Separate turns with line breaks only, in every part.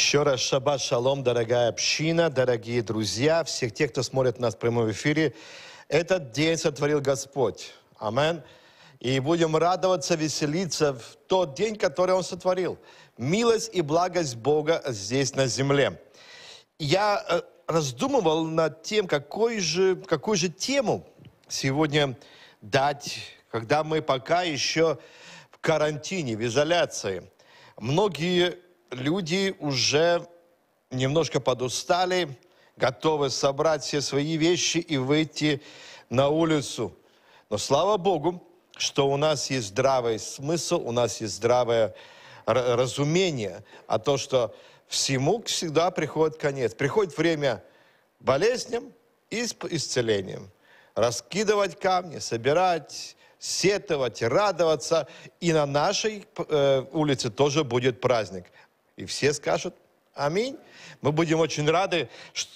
Еще раз шаббат шалом, дорогая община, дорогие друзья, всех тех, кто смотрит нас в прямом эфире. Этот день сотворил Господь. Амен. И будем радоваться, веселиться в тот день, который Он сотворил. Милость и благость Бога здесь на земле. Я э, раздумывал над тем, какой же, какую же тему сегодня дать, когда мы пока еще в карантине, в изоляции. Многие люди уже немножко подустали, готовы собрать все свои вещи и выйти на улицу. Но слава Богу, что у нас есть здравый смысл, у нас есть здравое разумение, о а том, что всему всегда приходит конец. Приходит время болезням и исцелением. Раскидывать камни, собирать, сетовать, радоваться. И на нашей э, улице тоже будет праздник – и все скажут Аминь. Мы будем очень рады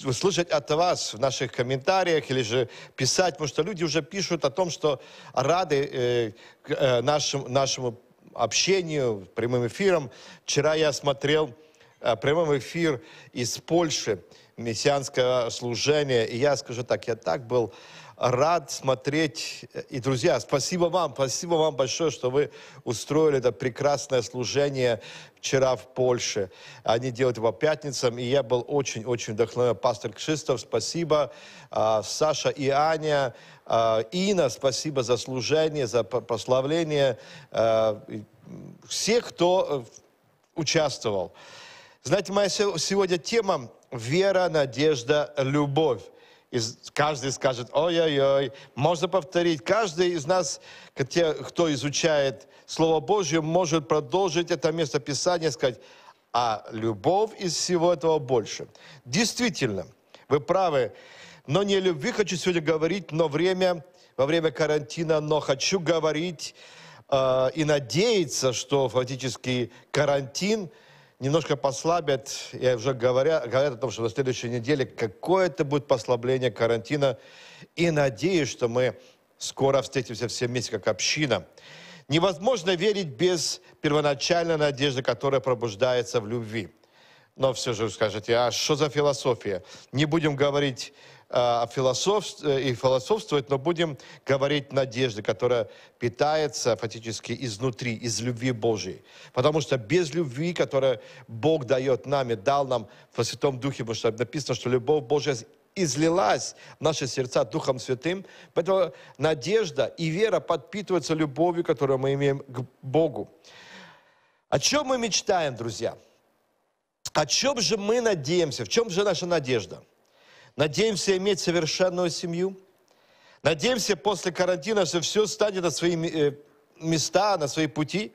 услышать от вас в наших комментариях или же писать, потому что люди уже пишут о том, что рады э, э, нашим, нашему общению, прямым эфиром. Вчера я смотрел э, прямой эфир из Польши, мессианское служение, и я скажу так, я так был рад смотреть. И, друзья, спасибо вам, спасибо вам большое, что вы устроили это прекрасное служение вчера в Польше. Они делают его пятницам, и я был очень-очень вдохновлен. Пастор Кшистов, спасибо. А, Саша и Аня. А, Ина, спасибо за служение, за прославление. А, все, кто э, участвовал. Знаете, моя сегодня тема «Вера, надежда, любовь» и каждый скажет, ой-ой-ой, можно повторить. Каждый из нас, кто изучает Слово Божье, может продолжить это место Писания, сказать, а любовь из всего этого больше. Действительно, вы правы, но не о любви хочу сегодня говорить, но время, во время карантина, но хочу говорить э, и надеяться, что фактически карантин – немножко послабят. Я уже говоря, говорят о том, что на следующей неделе какое-то будет послабление карантина. И надеюсь, что мы скоро встретимся все вместе как община. Невозможно верить без первоначальной надежды, которая пробуждается в любви. Но все же скажете, а что за философия? Не будем говорить Э, философ, э, и философствовать, но будем говорить надежды, которая питается фактически изнутри, из любви Божьей. Потому что без любви, которая Бог дает нам и дал нам во Святом Духе, потому что написано, что любовь Божья излилась в наши сердца Духом Святым. Поэтому надежда и вера подпитываются любовью, которую мы имеем к Богу. О чем мы мечтаем, друзья? О чем же мы надеемся? В чем же наша надежда? Надеемся иметь совершенную семью. Надеемся, после карантина, что все станет на свои э, места, на свои пути,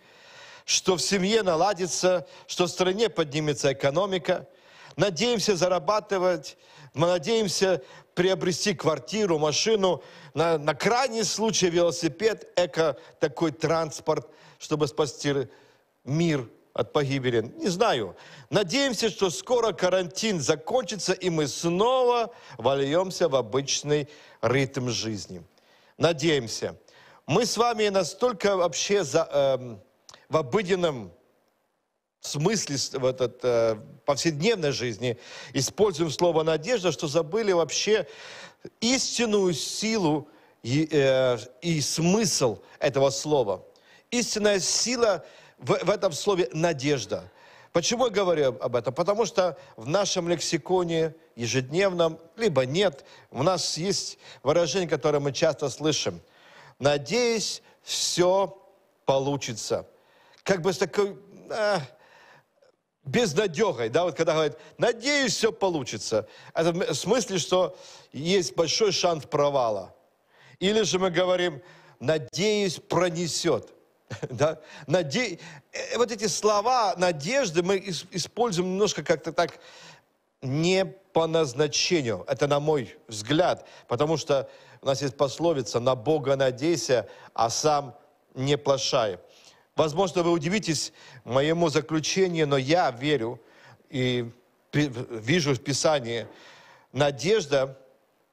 что в семье наладится, что в стране поднимется экономика. Надеемся зарабатывать, мы надеемся приобрести квартиру, машину, на, на крайний случай велосипед, эко, такой транспорт, чтобы спасти мир – от погибели. Не знаю. Надеемся, что скоро карантин закончится, и мы снова вольемся в обычный ритм жизни. Надеемся. Мы с вами настолько вообще за, э, в обыденном смысле в этот, э, повседневной жизни используем слово «надежда», что забыли вообще истинную силу и, э, и смысл этого слова. Истинная сила – в, в этом слове надежда. Почему я говорю об этом? Потому что в нашем лексиконе ежедневном, либо нет, у нас есть выражение, которое мы часто слышим. «Надеюсь, все получится». Как бы с такой э, а, безнадегой, да, вот когда говорят «надеюсь, все получится». Это в смысле, что есть большой шанс провала. Или же мы говорим «надеюсь, пронесет». Да? Наде... Э, вот эти слова надежды мы используем немножко как-то так не по назначению. Это на мой взгляд. Потому что у нас есть пословица «на Бога надейся, а сам не плашай». Возможно, вы удивитесь моему заключению, но я верю и вижу в Писании надежда,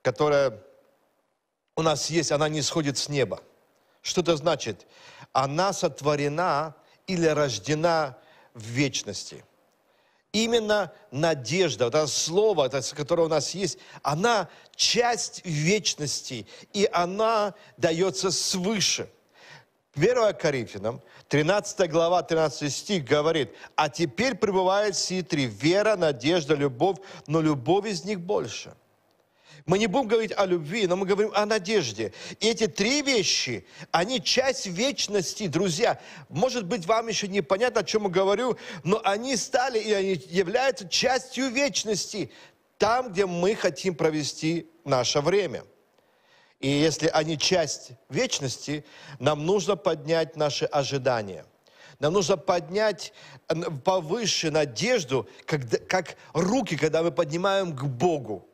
которая у нас есть, она не сходит с неба. Что это значит? она сотворена или рождена в вечности. Именно надежда, вот это слово, которое у нас есть, она часть вечности, и она дается свыше. 1 Коринфянам, 13 глава, 13 стих говорит, «А теперь пребывает сии три – вера, надежда, любовь, но любовь из них больше». Мы не будем говорить о любви, но мы говорим о надежде. И эти три вещи, они часть вечности, друзья. Может быть, вам еще не понятно, о чем я говорю, но они стали и они являются частью вечности, там, где мы хотим провести наше время. И если они часть вечности, нам нужно поднять наши ожидания – нам нужно поднять повыше надежду, как, как руки, когда мы поднимаем к Богу.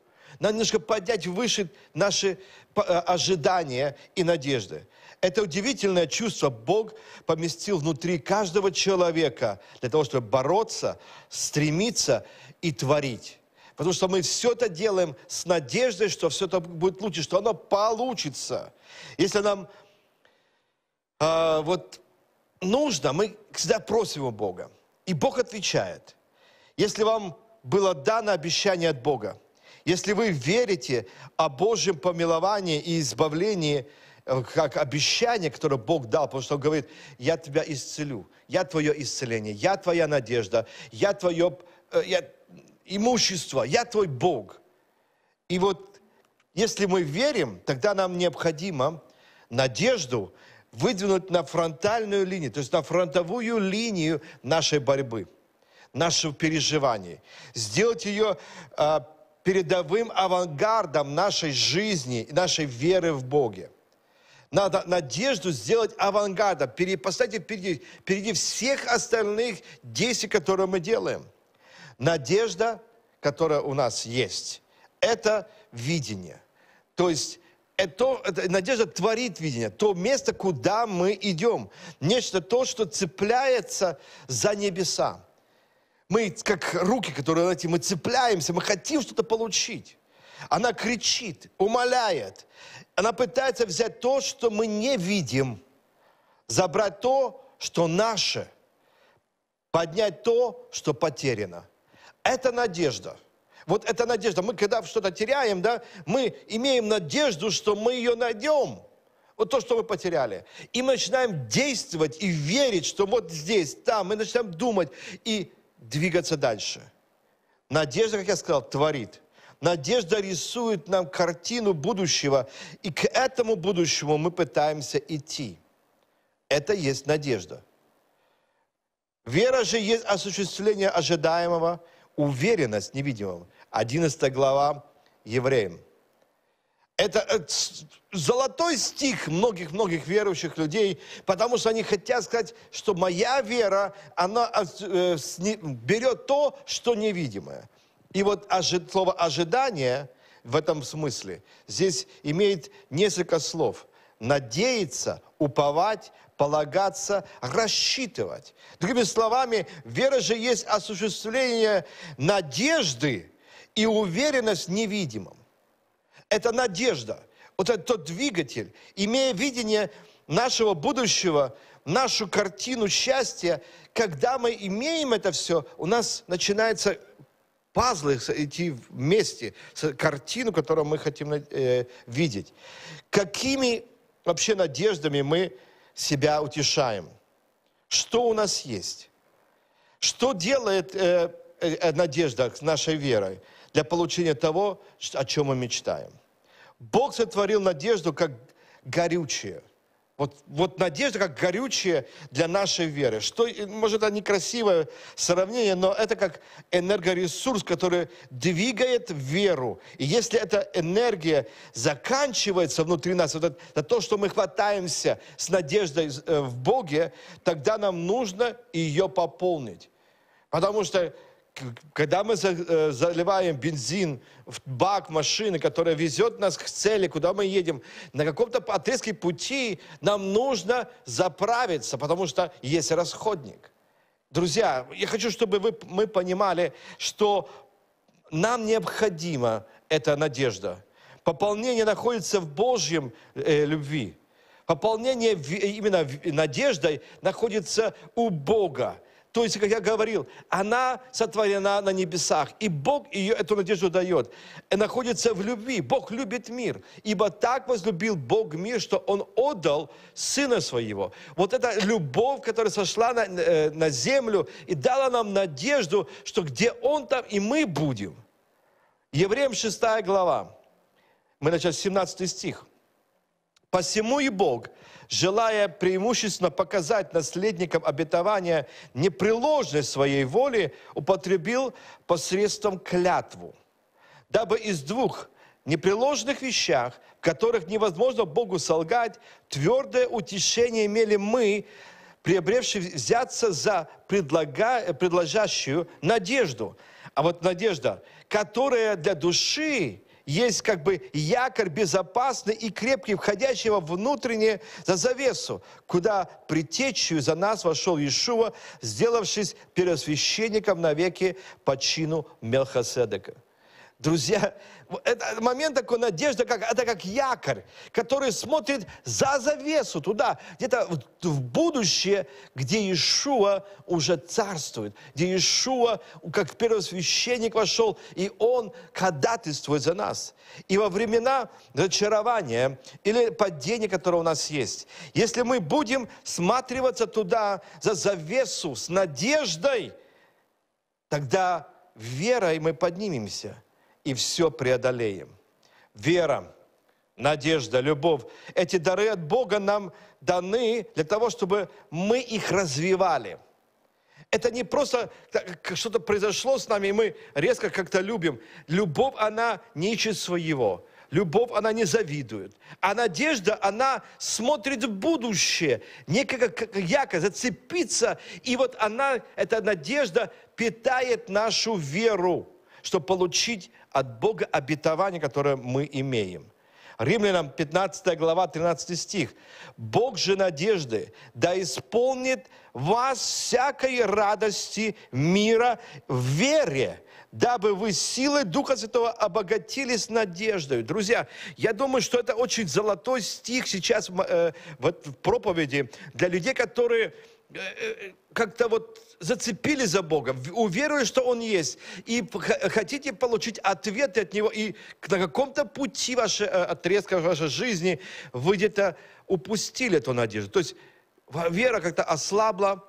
Надо немножко поднять выше наши э, ожидания и надежды. Это удивительное чувство Бог поместил внутри каждого человека для того, чтобы бороться, стремиться и творить. Потому что мы все это делаем с надеждой, что все это будет лучше, что оно получится. Если нам э, вот нужно, мы всегда просим у Бога. И Бог отвечает. Если вам было дано обещание от Бога, если вы верите о Божьем помиловании и избавлении, э, как обещание, которое Бог дал, потому что Он говорит, я тебя исцелю, я твое исцеление, я твоя надежда, я твое э, я, имущество, я твой Бог. И вот если мы верим, тогда нам необходимо надежду выдвинуть на фронтальную линию, то есть на фронтовую линию нашей борьбы, нашего переживания. Сделать ее а, передовым авангардом нашей жизни, нашей веры в Боге. Надо надежду сделать авангардом, поставить впереди, впереди всех остальных действий, которые мы делаем. Надежда, которая у нас есть, это видение. То есть это, это, надежда творит видение, то место, куда мы идем. Нечто то, что цепляется за небеса. Мы как руки, которые, знаете, мы цепляемся, мы хотим что-то получить. Она кричит, умоляет. Она пытается взять то, что мы не видим, забрать то, что наше, поднять то, что потеряно. Это надежда. Вот это надежда. Мы когда что-то теряем, да, мы имеем надежду, что мы ее найдем. Вот то, что мы потеряли. И мы начинаем действовать и верить, что вот здесь, там, мы начинаем думать и двигаться дальше. Надежда, как я сказал, творит. Надежда рисует нам картину будущего, и к этому будущему мы пытаемся идти. Это есть надежда. Вера же есть осуществление ожидаемого, уверенность невидимого. 11 глава Евреям. Это э, золотой стих многих-многих верующих людей, потому что они хотят сказать, что моя вера, она э, э, берет то, что невидимое. И вот слово «ожидание» в этом смысле здесь имеет несколько слов. Надеяться, уповать, полагаться, рассчитывать. Другими словами, вера же есть осуществление надежды и уверенность в невидимом это надежда. Вот это тот двигатель, имея видение нашего будущего, нашу картину счастья, когда мы имеем это все, у нас начинается пазлы идти вместе, картину, которую мы хотим э, видеть. Какими вообще надеждами мы себя утешаем? Что у нас есть? Что делает э, э, надежда с нашей верой для получения того, о чем мы мечтаем? Бог сотворил надежду как горючее. Вот, вот надежда как горючее для нашей веры. Что, может, это некрасивое сравнение, но это как энергоресурс, который двигает веру. И если эта энергия заканчивается внутри нас, вот это, это то, что мы хватаемся с надеждой э, в Боге, тогда нам нужно ее пополнить. Потому что когда мы э, заливаем бензин в бак машины, которая везет нас к цели, куда мы едем, на каком-то отрезке пути нам нужно заправиться, потому что есть расходник. Друзья, я хочу, чтобы вы, мы понимали, что нам необходима эта надежда. Пополнение находится в Божьем э, любви. Пополнение э, именно надеждой находится у Бога. То есть, как я говорил, она сотворена на небесах, и Бог ее эту надежду дает. И э, находится в любви. Бог любит мир, ибо так возлюбил Бог мир, что Он отдал Сына Своего. Вот эта любовь, которая сошла на, э, на землю и дала нам надежду, что где Он, там и мы будем. Евреям 6 глава. Мы начали с 17 стих. Посему и Бог, желая преимущественно показать наследникам обетования непреложность своей воли, употребил посредством клятву, дабы из двух непреложных вещах, в которых невозможно Богу солгать, твердое утешение имели мы, приобревшие взяться за предлага, предложащую надежду. А вот надежда, которая для души есть как бы якорь безопасный и крепкий, входящего внутренне за завесу, куда притечью за нас вошел Иешуа, сделавшись первосвященником навеки по чину Мелхоседека. Друзья, это момент такой надежды, как, это как якорь, который смотрит за завесу туда, где-то в, в будущее, где Иешуа уже царствует, где Иешуа как первосвященник вошел, и он ходатайствует за нас. И во времена разочарования или падения, которое у нас есть, если мы будем сматриваться туда, за завесу, с надеждой, тогда верой мы поднимемся – и все преодолеем. Вера, надежда, любовь. Эти дары от Бога нам даны для того, чтобы мы их развивали. Это не просто что-то произошло с нами, и мы резко как-то любим. Любовь, она не ищет своего. Любовь, она не завидует. А надежда, она смотрит в будущее. Некая как яко зацепиться. И вот она, эта надежда питает нашу веру чтобы получить от Бога обетование, которое мы имеем. Римлянам 15 глава 13 стих. «Бог же надежды да исполнит вас всякой радости мира в вере, дабы вы силы Духа Святого обогатились надеждой». Друзья, я думаю, что это очень золотой стих сейчас э, вот в проповеди для людей, которые Э, э, как-то вот зацепили за Бога, уверовали, что Он есть, и хотите получить ответы от Него, и на каком-то пути вашей э, отрезка вашей жизни вы где-то упустили эту надежду. То есть вера как-то ослабла,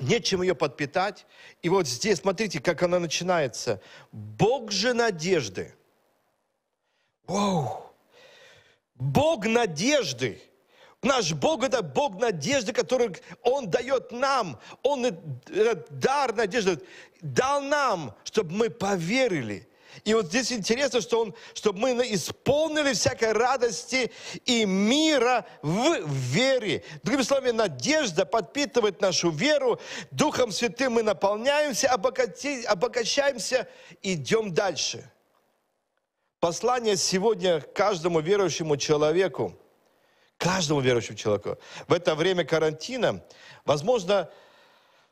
нечем ее подпитать. И вот здесь, смотрите, как она начинается. Бог же надежды. Вау! Бог надежды – Наш Бог – это Бог надежды, который Он дает нам. Он этот э, дар надежды дал нам, чтобы мы поверили. И вот здесь интересно, что Он, чтобы мы исполнили всякой радости и мира в вере. Другими словами, надежда подпитывает нашу веру. Духом Святым мы наполняемся, обогащаемся, идем дальше. Послание сегодня каждому верующему человеку – Каждому верующему человеку. В это время карантина, возможно,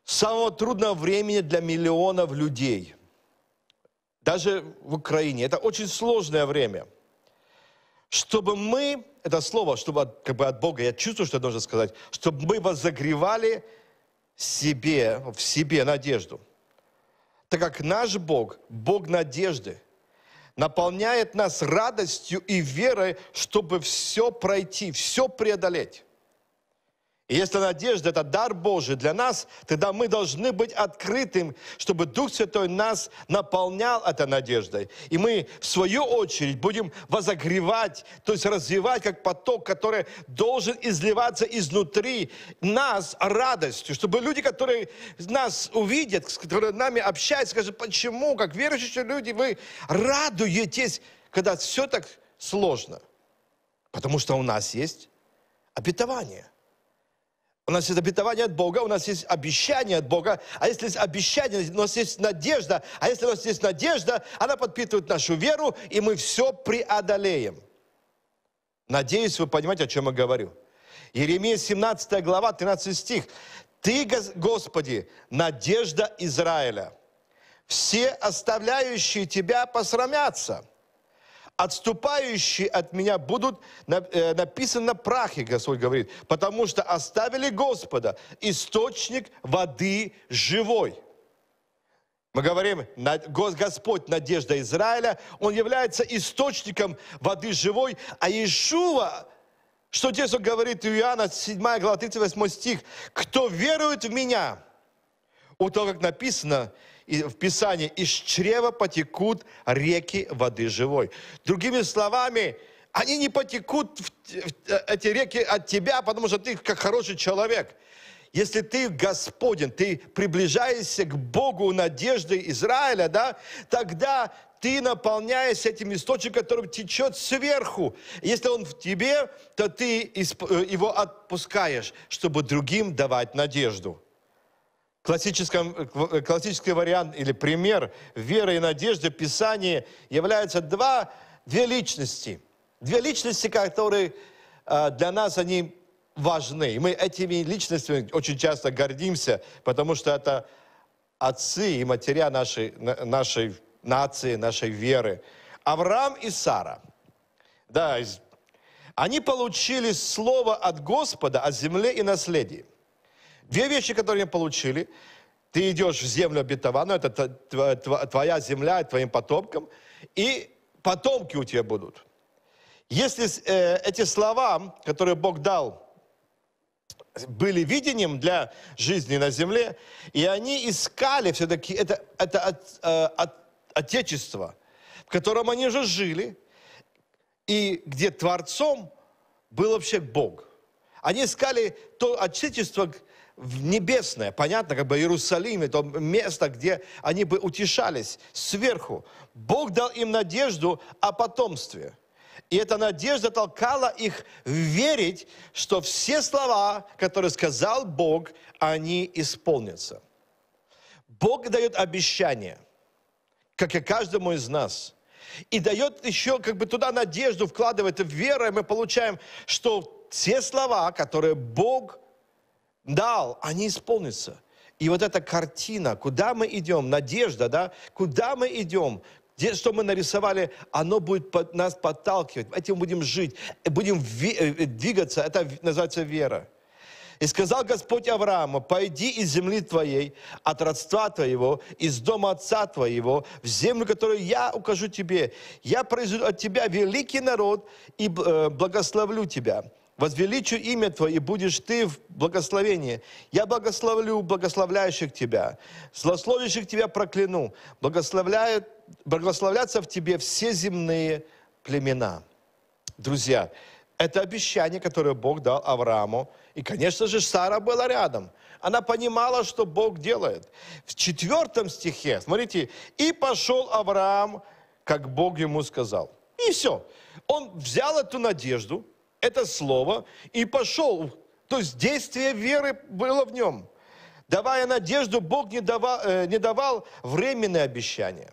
самого трудного времени для миллионов людей. Даже в Украине. Это очень сложное время. Чтобы мы, это слово, чтобы от, как бы от Бога, я чувствую, что я должен сказать, чтобы мы возогревали себе, в себе надежду. Так как наш Бог, Бог надежды – наполняет нас радостью и верой, чтобы все пройти, все преодолеть. И если надежда – это дар Божий для нас, тогда мы должны быть открытым, чтобы Дух Святой нас наполнял этой надеждой. И мы, в свою очередь, будем возогревать, то есть развивать как поток, который должен изливаться изнутри нас радостью, чтобы люди, которые нас увидят, с которыми нами общаются, скажут, почему, как верующие люди, вы радуетесь, когда все так сложно. Потому что у нас есть обетование – у нас есть обетование от Бога, у нас есть обещание от Бога. А если есть обещание, у нас есть надежда. А если у нас есть надежда, она подпитывает нашу веру, и мы все преодолеем. Надеюсь, вы понимаете, о чем я говорю. Еремия 17 глава, 13 стих. «Ты, Господи, надежда Израиля. Все оставляющие Тебя посрамятся». Отступающие от меня будут э, написаны на прахе, Господь говорит, потому что оставили Господа, источник воды живой. Мы говорим, Господь, надежда Израиля, Он является источником воды живой, а Иешуа, что те, он говорит Иоанна, 7 глава, 38 стих, «Кто верует в Меня, у того, как написано, в Писании, из чрева потекут реки воды живой. Другими словами, они не потекут, в, в, э, эти реки, от тебя, потому что ты как хороший человек. Если ты Господин, ты приближаешься к Богу надежды Израиля, да, тогда ты наполняешься этим источником, который течет сверху. Если он в тебе, то ты э, его отпускаешь, чтобы другим давать надежду. Классическом, э, э, классический вариант или пример веры и надежды в Писании являются два, две личности. Две личности, которые э, для нас они важны. И мы этими личностями очень часто гордимся, потому что это отцы и матеря нашей, нашей нации, нашей веры. Авраам и Сара. Да, они получили слово от Господа о земле и наследии. Две вещи, которые мы получили. Ты идешь в землю обетованную, это твоя земля, твоим потомкам, и потомки у тебя будут. Если э, эти слова, которые Бог дал, были видением для жизни на земле, и они искали все-таки это, это от, э, от, отечество, в котором они же жили, и где Творцом был вообще Бог. Они искали то отечество, в небесное, понятно, как бы Иерусалим, это место, где они бы утешались сверху. Бог дал им надежду о потомстве. И эта надежда толкала их верить, что все слова, которые сказал Бог, они исполнятся. Бог дает обещание, как и каждому из нас. И дает еще как бы туда надежду, вкладывает в веру, и мы получаем, что все слова, которые Бог дал, они исполнятся. И вот эта картина, куда мы идем, надежда, да, куда мы идем, где, что мы нарисовали, оно будет под, нас подталкивать. Этим будем жить, будем э, э, двигаться. Это называется вера. И сказал Господь Аврааму, пойди из земли твоей, от родства твоего, из дома отца твоего, в землю, которую я укажу тебе. Я произведу от тебя великий народ и э, благословлю тебя. Возвеличу имя Твое, и будешь Ты в благословении. Я благословлю благословляющих Тебя, злословящих Тебя прокляну. Благословляют, благословлятся в Тебе все земные племена. Друзья, это обещание, которое Бог дал Аврааму. И, конечно же, Сара была рядом. Она понимала, что Бог делает. В четвертом стихе, смотрите, «И пошел Авраам, как Бог ему сказал». И все. Он взял эту надежду – это слово и пошел. То есть действие веры было в нем. Давая надежду, Бог не давал, э, не давал временные обещания.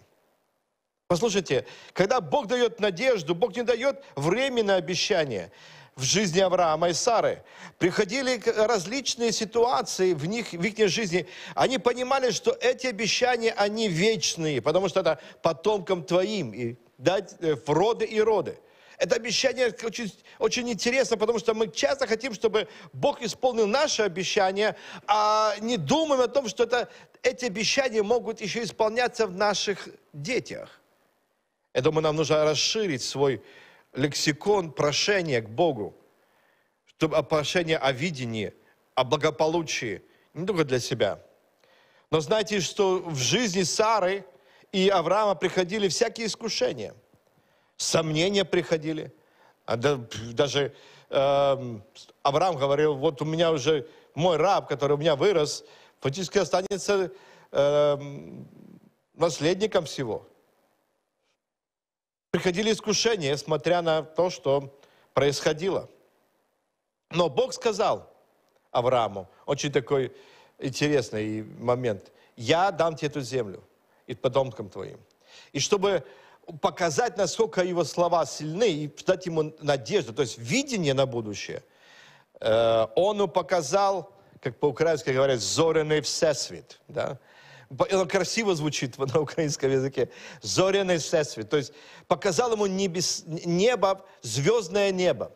Послушайте, когда Бог дает надежду, Бог не дает временное обещание. В жизни Авраама и Сары приходили различные ситуации в, них, в их жизни. Они понимали, что эти обещания, они вечные, потому что это потомкам твоим, и дать э, в роды и роды. Это обещание очень, очень интересно, потому что мы часто хотим, чтобы Бог исполнил наши обещания, а не думаем о том, что это, эти обещания могут еще исполняться в наших детях. Я думаю, нам нужно расширить свой лексикон прошения к Богу, чтобы а, прошение о видении, о благополучии, не только для себя. Но знаете, что в жизни Сары и Авраама приходили всякие искушения – сомнения приходили. А даже э, Авраам говорил, вот у меня уже мой раб, который у меня вырос, фактически останется э, наследником всего. Приходили искушения, смотря на то, что происходило. Но Бог сказал Аврааму, очень такой интересный момент, я дам тебе эту землю и потомкам твоим. И чтобы показать, насколько его слова сильны и дать ему надежду, то есть видение на будущее. Э, он показал, как по-украински говорят, «зоренный всесвет». Да? Оно красиво звучит на украинском языке. «Зоренный всесвет». То есть показал ему небес, небо, звездное небо.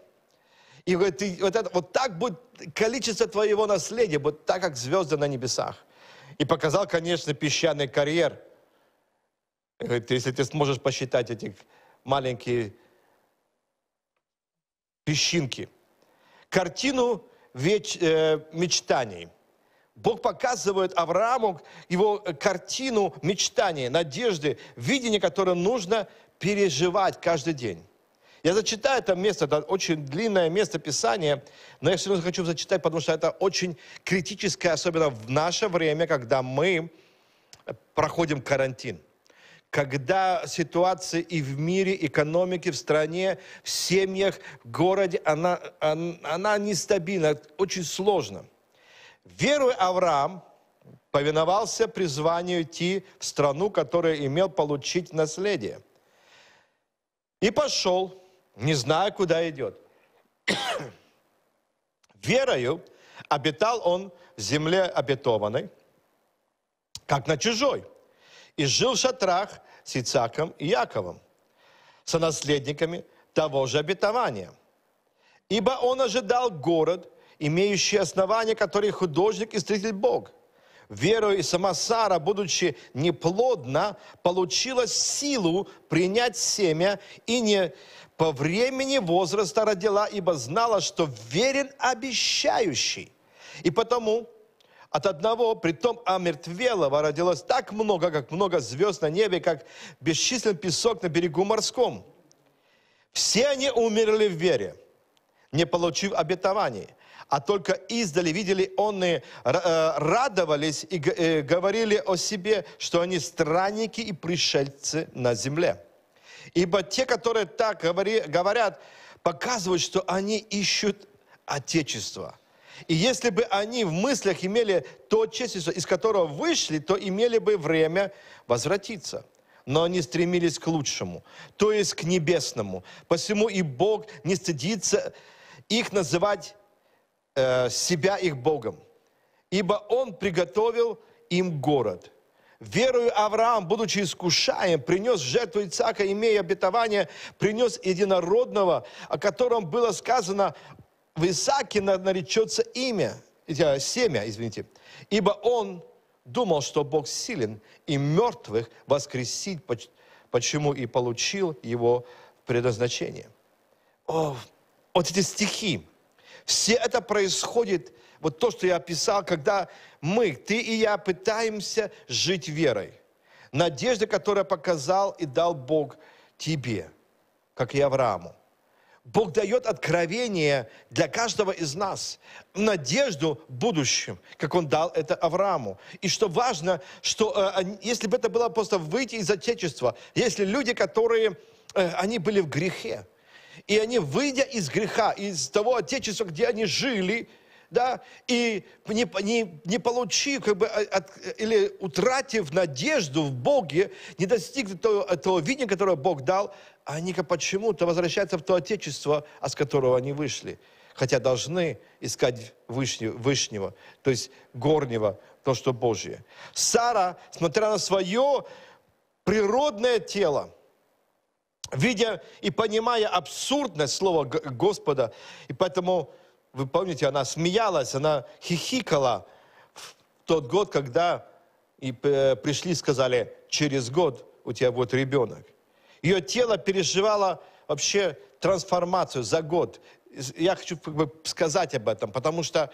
И говорит, ты, вот, это, вот так будет количество твоего наследия, будет так, как звезды на небесах. И показал, конечно, песчаный карьер – Говорит, если ты сможешь посчитать эти маленькие песчинки. Картину веч, э, мечтаний. Бог показывает Аврааму его э, картину мечтаний, надежды, видения, которое нужно переживать каждый день. Я зачитаю это место, это очень длинное место Писания, но я все равно хочу зачитать, потому что это очень критическое, особенно в наше время, когда мы э, проходим карантин когда ситуация и в мире, экономике, в стране, в семьях, в городе, она, она, она нестабильна, очень сложно. Верой Авраам повиновался призванию идти в страну, которая имел получить наследие. И пошел, не зная, куда идет. Верою обитал он в земле обетованной, как на чужой, и жил в шатрах, с Ицаком и Яковом, со наследниками того же обетования. Ибо он ожидал город, имеющий основание, который художник и строитель Бог. Верою и сама Сара, будучи неплодна, получила силу принять семя и не по времени возраста родила, ибо знала, что верен обещающий. И потому от одного, притом омертвелого, родилось так много, как много звезд на небе, как бесчислен песок на берегу морском. Все они умерли в вере, не получив обетований, а только издали видели он и э, радовались и э, говорили о себе, что они странники и пришельцы на земле. Ибо те, которые так говорят, показывают, что они ищут Отечество – и если бы они в мыслях имели то честество, из которого вышли, то имели бы время возвратиться. Но они стремились к лучшему, то есть к небесному. Посему и Бог не стыдится их называть э, себя их Богом, ибо Он приготовил им город – Верою Авраам, будучи искушаем, принес жертву Ицака, имея обетование, принес единородного, о котором было сказано, в Исааке наречется имя, э, семя, извините, ибо он думал, что Бог силен и мертвых воскресить, почему и получил его предназначение. О, вот эти стихи, все это происходит, вот то, что я описал, когда мы, ты и я, пытаемся жить верой. Надежда, которую показал и дал Бог тебе, как и Аврааму. Бог дает откровение для каждого из нас, надежду в будущем, как Он дал это Аврааму. И что важно, что э, если бы это было просто выйти из Отечества, если люди, которые, э, они были в грехе, и они, выйдя из греха, из того Отечества, где они жили, да, и не, не, не получив, как бы, а, от, или утратив надежду в Боге, не достиг того, того видения, которое Бог дал, они почему-то возвращаются в то отечество, а с которого они вышли. Хотя должны искать вышнего, вышнего то есть горнего, то, что Божье. Сара, смотря на свое природное тело, видя и понимая абсурдность слова Господа, и поэтому вы помните, она смеялась, она хихикала в тот год, когда и э, пришли и сказали, через год у тебя будет ребенок. Ее тело переживало вообще трансформацию за год. Я хочу сказать об этом, потому что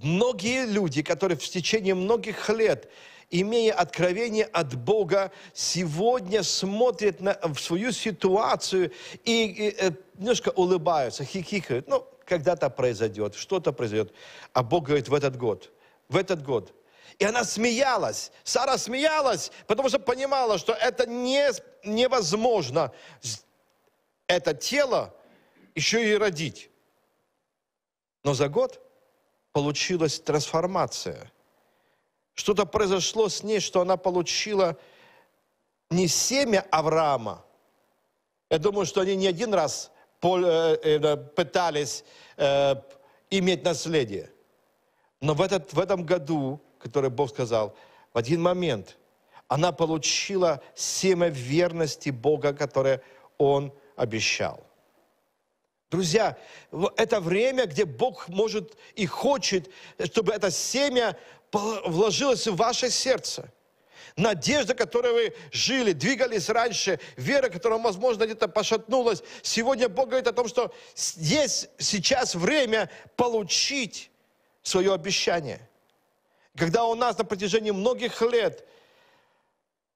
многие люди, которые в течение многих лет, имея откровение от Бога, сегодня смотрят на, в свою ситуацию и, и, и э, немножко улыбаются, хихикают. Ну, когда-то произойдет, что-то произойдет. А Бог говорит, в этот год, в этот год. И она смеялась, Сара смеялась, потому что понимала, что это не, невозможно, это тело еще и родить. Но за год получилась трансформация. Что-то произошло с ней, что она получила не семя Авраама. Я думаю, что они не один раз Э, э, пытались э, иметь наследие. Но в, этот, в этом году, который Бог сказал, в один момент она получила семя верности Бога, которое Он обещал. Друзья, это время, где Бог может и хочет, чтобы это семя вложилось в ваше сердце – надежда, которой вы жили, двигались раньше, вера, которая, возможно, где-то пошатнулась. Сегодня Бог говорит о том, что есть сейчас время получить свое обещание. Когда у нас на протяжении многих лет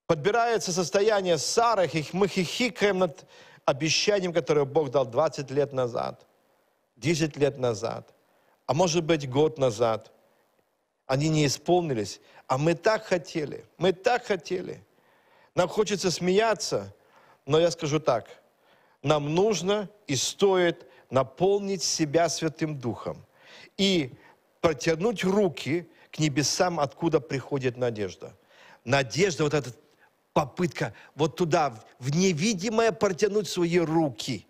подбирается состояние Сарах, и мы хихикаем над обещанием, которое Бог дал 20 лет назад, 10 лет назад, а может быть год назад. Они не исполнились, а мы так хотели, мы так хотели. Нам хочется смеяться, но я скажу так. Нам нужно и стоит наполнить себя Святым Духом и протянуть руки к небесам, откуда приходит надежда. Надежда, вот эта попытка вот туда, в невидимое протянуть свои руки.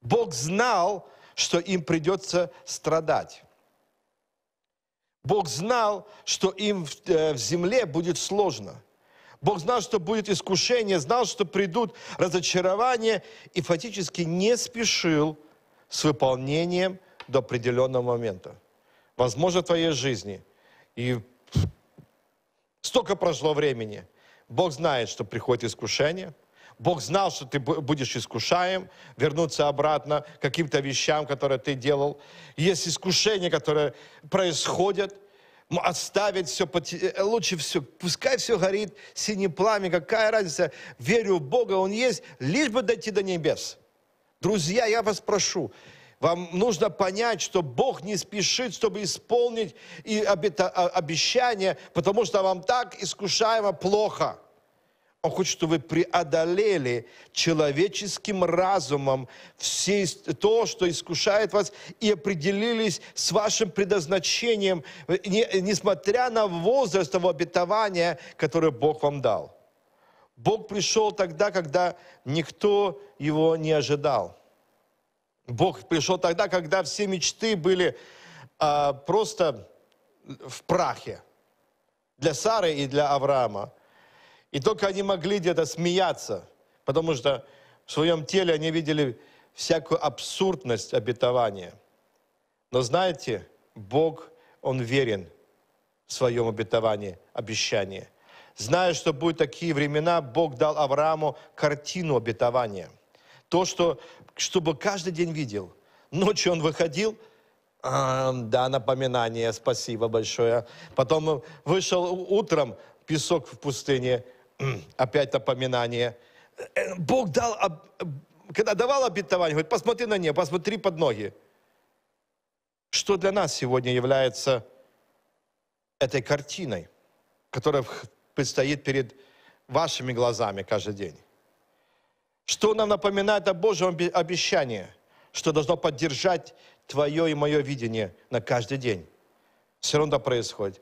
Бог знал, что им придется страдать. Бог знал, что им в, э, в земле будет сложно. Бог знал, что будет искушение, знал, что придут разочарования, и фактически не спешил с выполнением до определенного момента. Возможно, в твоей жизни. И столько прошло времени. Бог знает, что приходит искушение – Бог знал, что ты будешь искушаем, вернуться обратно к каким-то вещам, которые ты делал. Есть искушения, которые происходят, Отставить все, э, лучше все, пускай все горит синим пламя, какая разница, верю в Бога, Он есть, лишь бы дойти до небес. Друзья, я вас прошу, вам нужно понять, что Бог не спешит, чтобы исполнить и обета, а, обещание, потому что вам так искушаемо плохо. Он хочет, чтобы вы преодолели человеческим разумом все то, что искушает вас, и определились с вашим предназначением, не, несмотря на возраст того обетования, которое Бог вам дал. Бог пришел тогда, когда никто его не ожидал. Бог пришел тогда, когда все мечты были а, просто в прахе для Сары и для Авраама. И только они могли где-то смеяться, потому что в своем теле они видели всякую абсурдность обетования. Но знаете, Бог, Он верен в своем обетовании, обещании. Зная, что будут такие времена, Бог дал Аврааму картину обетования. То, что, чтобы каждый день видел. Ночью он выходил, а, да, напоминание, спасибо большое. Потом вышел утром, песок в пустыне, опять напоминание. Бог дал, когда давал обетование, говорит, посмотри на небо, посмотри под ноги. Что для нас сегодня является этой картиной, которая предстоит перед вашими глазами каждый день? Что нам напоминает о Божьем обещании, что должно поддержать твое и мое видение на каждый день? Все равно происходит.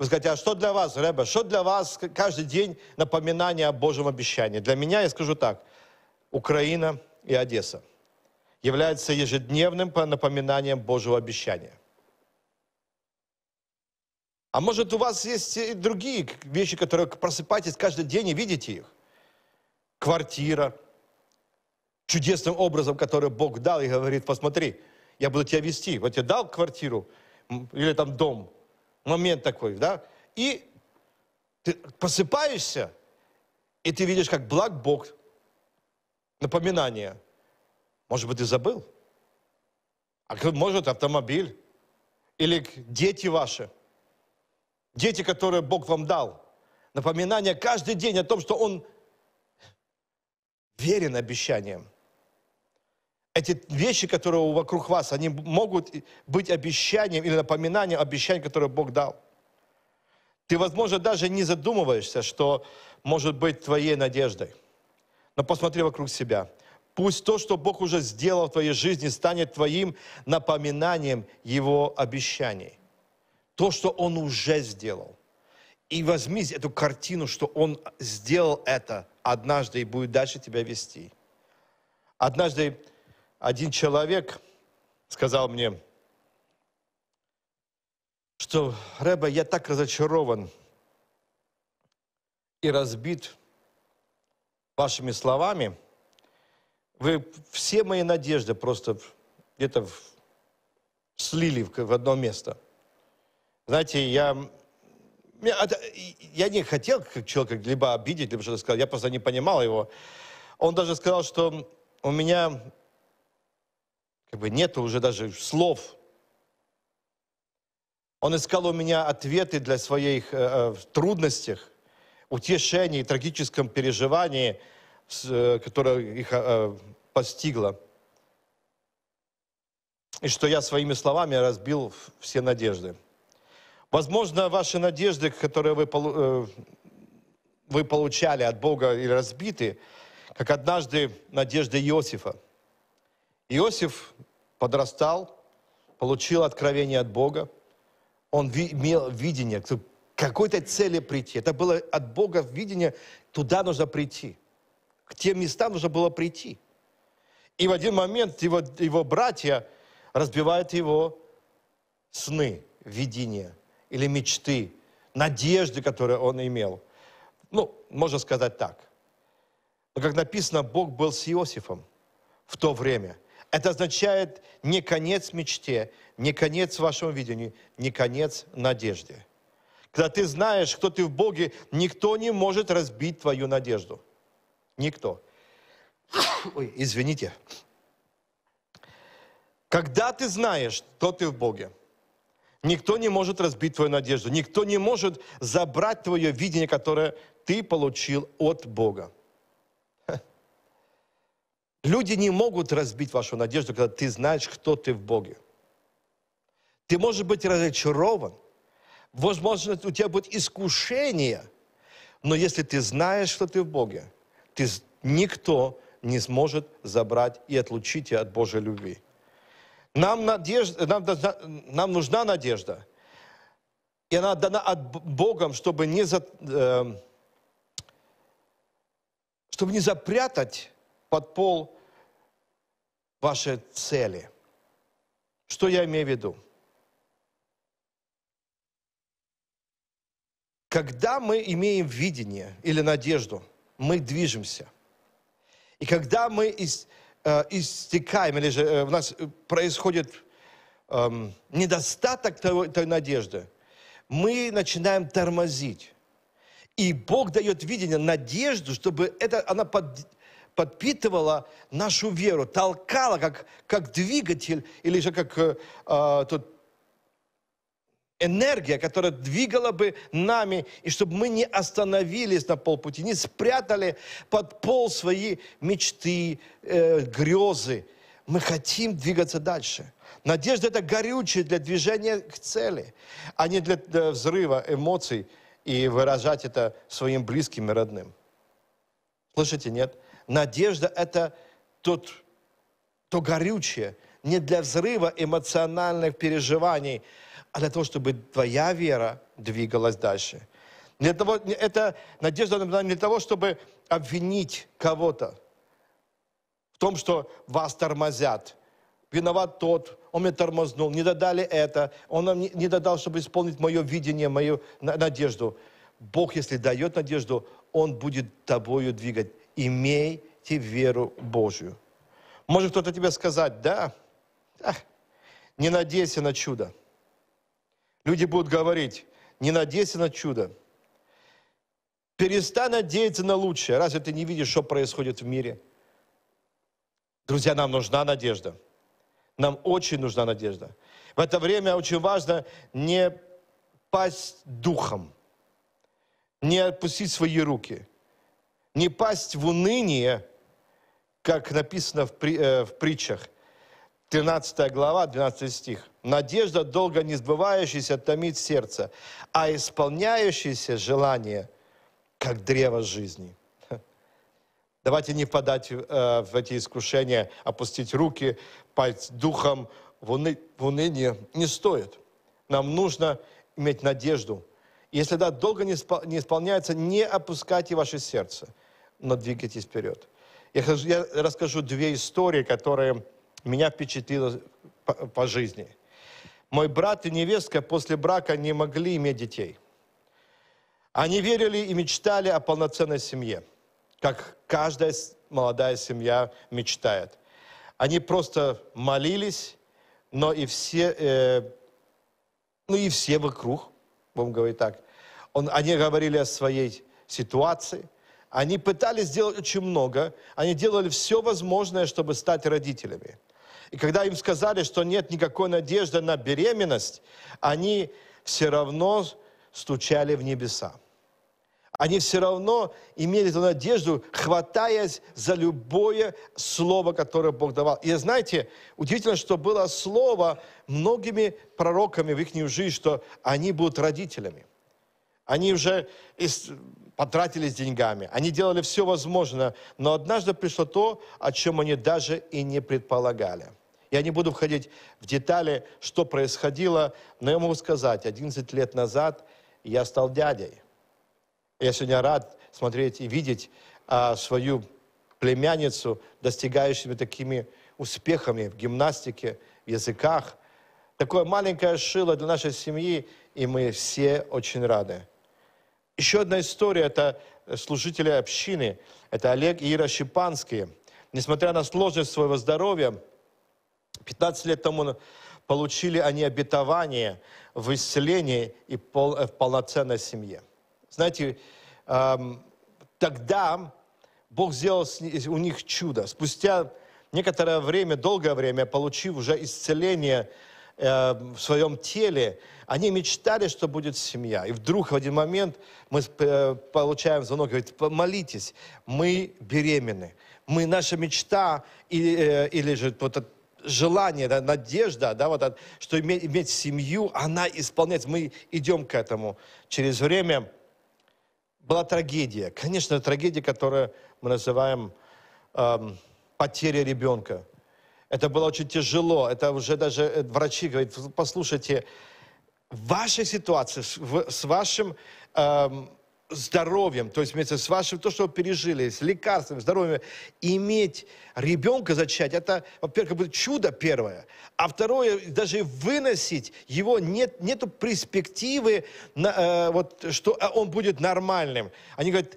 Вы скажете, а что для вас, Рэба? Что для вас каждый день напоминание о Божьем обещании? Для меня, я скажу так, Украина и Одесса являются ежедневным напоминанием Божьего обещания. А может, у вас есть и другие вещи, которые просыпаетесь каждый день и видите их? Квартира, чудесным образом, который Бог дал и говорит, посмотри, я буду тебя вести. Вот я дал квартиру или там дом, момент такой, да, и ты посыпаешься, и ты видишь, как благ Бог, напоминание. Может быть, ты забыл? А может, автомобиль? Или дети ваши? Дети, которые Бог вам дал. Напоминание каждый день о том, что Он верен обещаниям эти вещи, которые вокруг вас, они могут быть обещанием или напоминанием обещаний, которые Бог дал. Ты, возможно, даже не задумываешься, что может быть твоей надеждой. Но посмотри вокруг себя. Пусть то, что Бог уже сделал в твоей жизни, станет твоим напоминанием Его обещаний. То, что Он уже сделал. И возьми эту картину, что Он сделал это однажды и будет дальше тебя вести. Однажды один человек сказал мне, что, Рэба, я так разочарован и разбит вашими словами. Вы все мои надежды просто где-то слили в одно место. Знаете, я я не хотел человека либо обидеть, либо что-то сказать. Я просто не понимал его. Он даже сказал, что у меня как бы нет уже даже слов. Он искал у меня ответы для своих э, э трудностях, утешений, трагическом переживании, э, которое их э, э, постигло. И что я своими словами разбил все надежды. Возможно, ваши надежды, которые вы, э, вы получали от Бога или разбиты, как однажды надежды Иосифа – Иосиф подрастал, получил откровение от Бога, он имел видение, к какой-то цели прийти. Это было от Бога видение, туда нужно прийти. К тем местам нужно было прийти. И в один момент его, его братья разбивают его сны, видения или мечты, надежды, которые он имел. Ну, можно сказать так. Но как написано, Бог был с Иосифом в то время – это означает не конец мечте, не конец вашему видению, не конец надежде. Когда ты знаешь, кто ты в Боге, никто не может разбить твою надежду. Никто. Ой, извините. Когда ты знаешь, кто ты в Боге, никто не может разбить твою надежду, никто не может забрать твое видение, которое ты получил от Бога. Люди не могут разбить вашу надежду, когда ты знаешь, кто ты в Боге. Ты можешь быть разочарован. Возможно, у тебя будет искушение. Но если ты знаешь, что ты в Боге, ты, никто не сможет забрать и отлучить тебя от Божьей любви. Нам, надежда, нам, нам нужна надежда. И она дана от Богом, чтобы не, за, э, чтобы не запрятать под пол ваши цели. Что я имею в виду? Когда мы имеем видение или надежду, мы движемся. И когда мы э, истекаем, или же э, у нас происходит эм, недостаток той, той надежды, мы начинаем тормозить. И Бог дает видение, надежду, чтобы это, она под, подпитывала нашу веру, толкала как, как двигатель или же как э, а, тот энергия, которая двигала бы нами, и чтобы мы не остановились на полпути, не спрятали под пол свои мечты, э, грезы. Мы хотим двигаться дальше. Надежда – это горючее для движения к цели, а не для, для взрыва эмоций и выражать это своим близким и родным. Слышите, нет? Надежда – это тот, то горючее, не для взрыва эмоциональных переживаний, а для того, чтобы твоя вера двигалась дальше. Для того, это надежда не для того, чтобы обвинить кого-то в том, что вас тормозят. Виноват тот, он меня тормознул, не додали это, он нам не додал, чтобы исполнить мое видение, мою надежду. Бог, если дает надежду, Он будет тобою двигать имейте веру Божью. Может кто-то тебе сказать, да, ах, не надейся на чудо. Люди будут говорить, не надейся на чудо. Перестань надеяться на лучшее. Разве ты не видишь, что происходит в мире? Друзья, нам нужна надежда. Нам очень нужна надежда. В это время очень важно не пасть духом, не отпустить свои руки – не пасть в уныние, как написано в, при, э, в притчах. 13 глава, 12 стих. «Надежда, долго не сбывающаяся, томит сердце, а исполняющееся желание, как древо жизни». Давайте не впадать э, в эти искушения, опустить руки, пасть духом в, уны, в уныние не стоит. Нам нужно иметь надежду – если да, долго не, спо, не исполняется, не опускайте ваше сердце, но двигайтесь вперед. Я, я расскажу две истории, которые меня впечатлило по, по жизни. Мой брат и невестка после брака не могли иметь детей. Они верили и мечтали о полноценной семье, как каждая молодая семья мечтает. Они просто молились, но и все, э, ну и все вокруг будем говорить так. Он, они говорили о своей ситуации. Они пытались сделать очень много. Они делали все возможное, чтобы стать родителями. И когда им сказали, что нет никакой надежды на беременность, они все равно стучали в небеса они все равно имели эту надежду, хватаясь за любое слово, которое Бог давал. И знаете, удивительно, что было слово многими пророками в их жизни, что они будут родителями. Они уже потратились деньгами, они делали все возможное, но однажды пришло то, о чем они даже и не предполагали. Я не буду входить в детали, что происходило, но я могу сказать, 11 лет назад я стал дядей. Я сегодня рад смотреть и видеть а, свою племянницу, достигающую такими успехами в гимнастике, в языках. Такое маленькое шило для нашей семьи, и мы все очень рады. Еще одна история – это служители общины. Это Олег и Ира Щепанские. Несмотря на сложность своего здоровья, 15 лет тому получили они обетование в исцелении и в полноценной семье. Знаете, эм, тогда Бог сделал у них чудо. Спустя некоторое время, долгое время, получив уже исцеление э, в своем теле, они мечтали, что будет семья. И вдруг в один момент мы э, получаем звонок, и говорит, помолитесь, мы беременны. Мы, наша мечта или, э, или же вот это желание, да, надежда, да, вот, что иметь, иметь семью, она исполняется. Мы идем к этому. Через время была трагедия. Конечно, трагедия, которую мы называем эм, потеря ребенка. Это было очень тяжело. Это уже даже э, врачи говорят, послушайте, в вашей ситуации, с, в, с вашим эм, здоровьем, то есть вместе с вашим, то, что вы пережили, с лекарствами, здоровьем, иметь ребенка зачать, это, во-первых, как бы чудо первое, а второе, даже выносить его, нет, нету перспективы, на, э, вот, что э, он будет нормальным. Они говорят,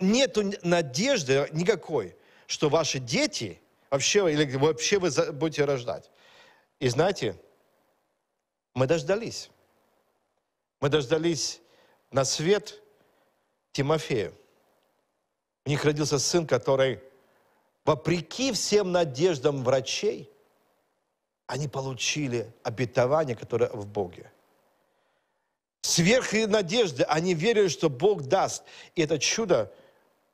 нету надежды никакой, что ваши дети вообще, или вообще вы будете рождать. И знаете, мы дождались. Мы дождались на свет – Тимофею. У них родился сын, который, вопреки всем надеждам врачей, они получили обетование, которое в Боге. Сверх надежды они верили, что Бог даст. И это чудо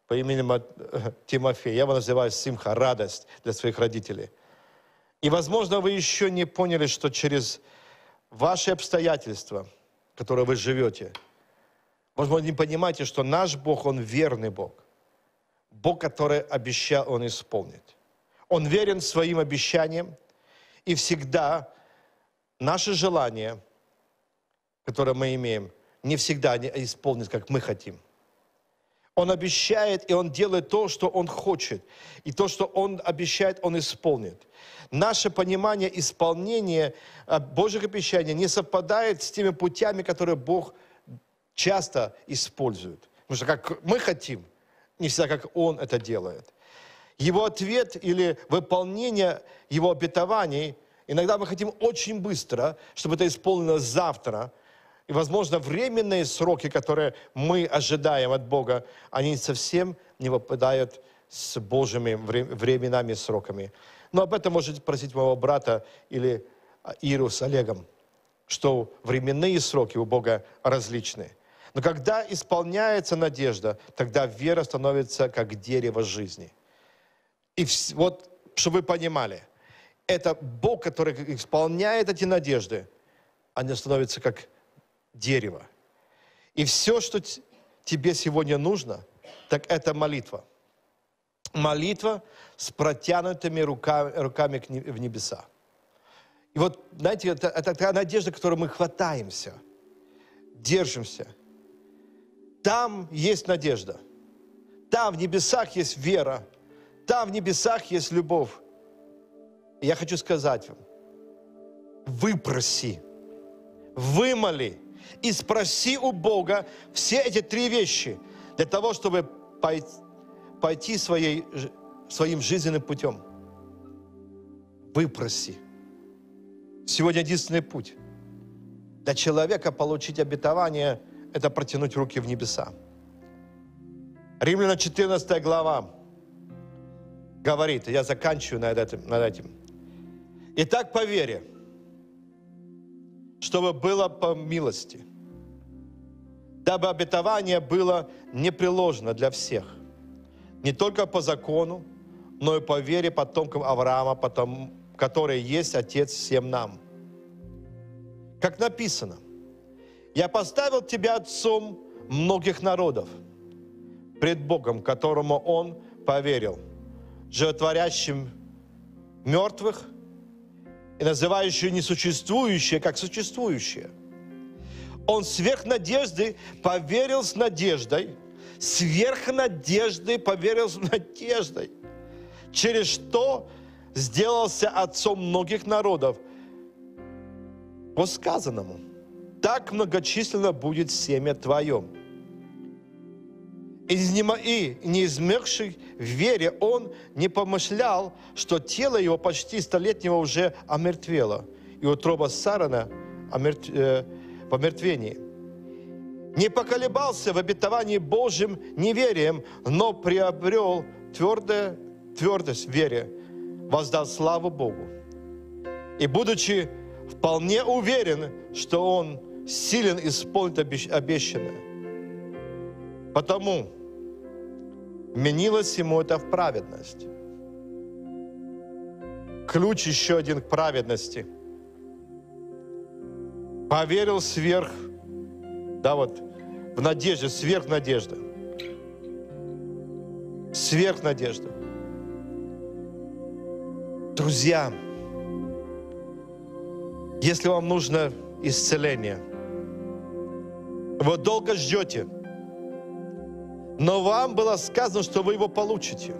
по имени э, Тимофея, я его называю Симха, радость для своих родителей. И, возможно, вы еще не поняли, что через ваши обстоятельства, которые вы живете – может не понимаете, что наш Бог, Он верный Бог. Бог, который обещал, Он исполнит. Он верен своим обещаниям, и всегда наши желания, которые мы имеем, не всегда не исполнят, как мы хотим. Он обещает, и Он делает то, что Он хочет. И то, что Он обещает, Он исполнит. Наше понимание исполнения а, Божьих обещаний не совпадает с теми путями, которые Бог часто используют. Потому что как мы хотим, не всегда как он это делает. Его ответ или выполнение его обетований, иногда мы хотим очень быстро, чтобы это исполнилось завтра. И, возможно, временные сроки, которые мы ожидаем от Бога, они совсем не выпадают с Божьими временами, сроками. Но об этом можете спросить моего брата или а, Иру с Олегом, что временные сроки у Бога различные. Но когда исполняется надежда, тогда вера становится как дерево жизни. И вот, чтобы вы понимали, это Бог, который исполняет эти надежды, они становятся как дерево. И все, что тебе сегодня нужно, так это молитва. Молитва с протянутыми руками, руками в небеса. И вот, знаете, это, это, это надежда, которой мы хватаемся, держимся – там есть надежда. Там в небесах есть вера. Там в небесах есть любовь. И я хочу сказать вам, выпроси, вымоли и спроси у Бога все эти три вещи для того, чтобы пойти своей, своим жизненным путем. Выпроси. Сегодня единственный путь для человека получить обетование –– это протянуть руки в небеса. Римляна 14 глава говорит, я заканчиваю над этим. Над этим. Итак, по вере, чтобы было по милости, дабы обетование было непреложно для всех, не только по закону, но и по вере потомкам Авраама, потом, который есть Отец всем нам. Как написано – я поставил тебя отцом многих народов, пред Богом, которому он поверил, животворящим мертвых и называющие несуществующие как существующие. Он сверх надежды поверил с надеждой, сверх надежды поверил с надеждой, через что сделался отцом многих народов по сказанному – так многочисленно будет семя твое. И не измерший в вере он не помышлял, что тело его почти столетнего уже омертвело, и утроба Сарана омертв... э, помертвении. Не поколебался в обетовании Божьим неверием, но приобрел твердое, твердость в вере, воздал славу Богу. И будучи вполне уверен, что он – силен исполнить обещанное. Потому менилось ему это в праведность. Ключ еще один к праведности. Поверил сверх, да вот, в надежде, сверх надежды. Сверх надежды. Друзья, если вам нужно исцеление – вы долго ждете. Но вам было сказано, что вы его получите.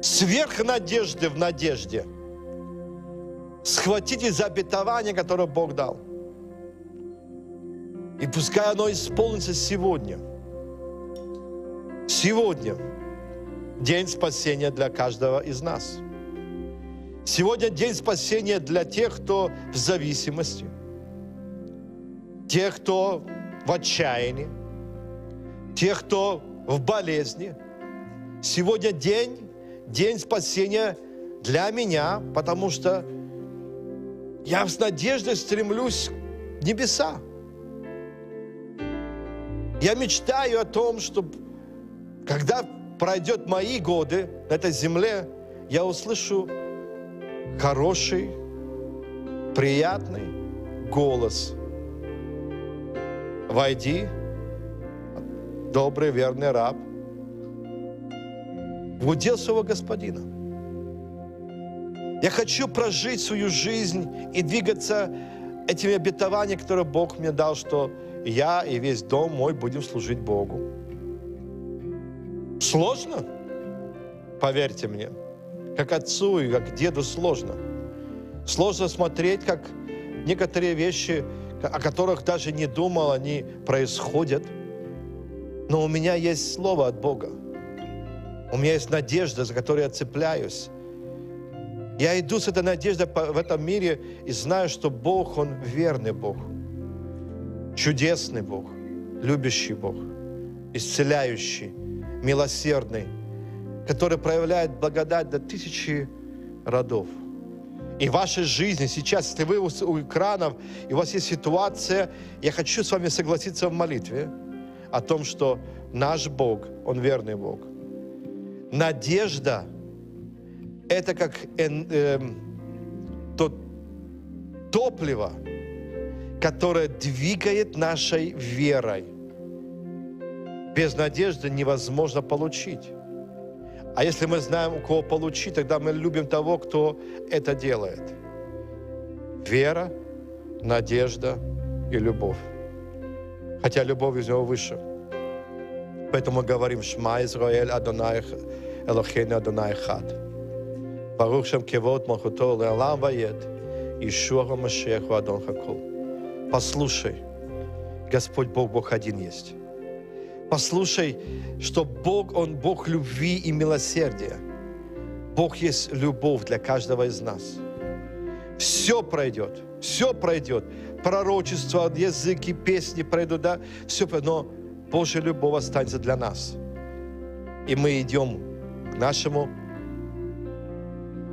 Сверх надежды в надежде. Схватите за обетование, которое Бог дал. И пускай оно исполнится сегодня. Сегодня день спасения для каждого из нас. Сегодня день спасения для тех, кто в зависимости. Те, кто в отчаянии, те, кто в болезни. Сегодня день, день спасения для меня, потому что я с надеждой стремлюсь к небеса. Я мечтаю о том, чтобы, когда пройдет мои годы на этой земле, я услышу хороший, приятный голос войди, добрый, верный раб, в удел своего господина. Я хочу прожить свою жизнь и двигаться этими обетованиями, которые Бог мне дал, что я и весь дом мой будем служить Богу. Сложно, поверьте мне, как отцу и как деду сложно. Сложно смотреть, как некоторые вещи о которых даже не думал, они происходят. Но у меня есть слово от Бога. У меня есть надежда, за которой я цепляюсь. Я иду с этой надеждой в этом мире и знаю, что Бог, Он верный Бог, чудесный Бог, любящий Бог, исцеляющий, милосердный, который проявляет благодать до тысячи родов – и вашей жизни сейчас, если вы у экранов, и у вас есть ситуация, я хочу с вами согласиться в молитве о том, что наш Бог, Он верный Бог. Надежда – это как э, э, эм, то топливо, которое двигает нашей верой. Без надежды невозможно получить. А если мы знаем, у кого получить, тогда мы любим того, кто это делает. Вера, надежда и любовь. Хотя любовь из него выше. Поэтому мы говорим «Шма Израиль Адонай Элохейн Адонай Хад». Барух Кевот Махуто Леалам Ваед Ишуа Машеху Адон Хакул. Послушай, Господь Бог, Бог один есть. Послушай, что Бог, Он Бог любви и милосердия. Бог есть любовь для каждого из нас. Все пройдет, все пройдет. Пророчество, языки, песни пройдут, да, все пройдет. Но Божья любовь останется для нас. И мы идем к нашему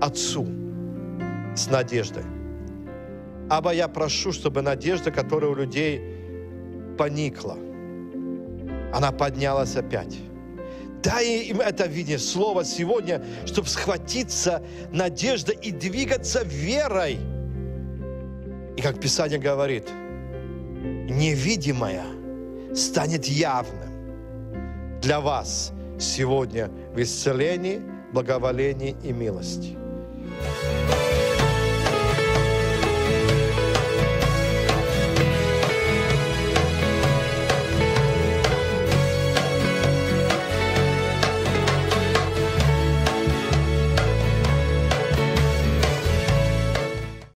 Отцу с надеждой. або я прошу, чтобы надежда, которая у людей поникла, она поднялась опять. Дай им это видение, слово сегодня, чтобы схватиться надежда и двигаться верой. И как Писание говорит, невидимое станет явным для вас сегодня в исцелении, благоволении и милости.